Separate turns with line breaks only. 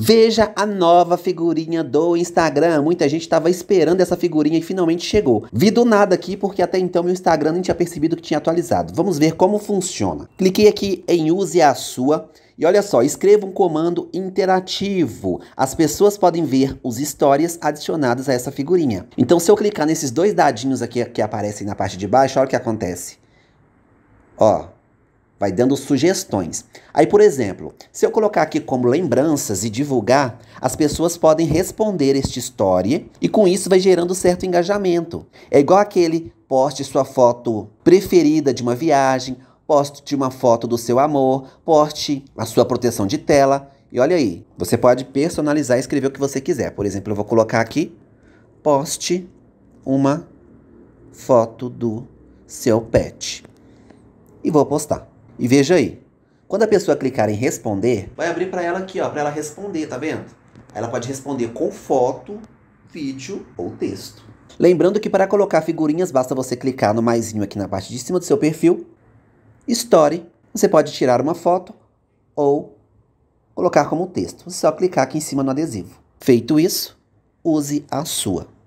Veja a nova figurinha do Instagram. Muita gente estava esperando essa figurinha e finalmente chegou. Vi do nada aqui porque até então meu Instagram nem tinha percebido que tinha atualizado. Vamos ver como funciona. Cliquei aqui em use a sua. E olha só, escreva um comando interativo. As pessoas podem ver os histórias adicionadas a essa figurinha. Então, se eu clicar nesses dois dadinhos aqui que aparecem na parte de baixo, olha o que acontece. Ó, vai dando sugestões. Aí, por exemplo, se eu colocar aqui como lembranças e divulgar, as pessoas podem responder este story e com isso vai gerando certo engajamento. É igual aquele poste sua foto preferida de uma viagem, poste uma foto do seu amor, poste a sua proteção de tela. E olha aí, você pode personalizar e escrever o que você quiser. Por exemplo, eu vou colocar aqui, poste uma foto do seu pet. E vou postar. E veja aí, quando a pessoa clicar em responder, vai abrir para ela aqui, ó, para ela responder, tá vendo? Ela pode responder com foto, vídeo ou texto. Lembrando que para colocar figurinhas basta você clicar no maisinho aqui na parte de cima do seu perfil, Story, você pode tirar uma foto ou colocar como texto. Você só clicar aqui em cima no adesivo. Feito isso, use a sua.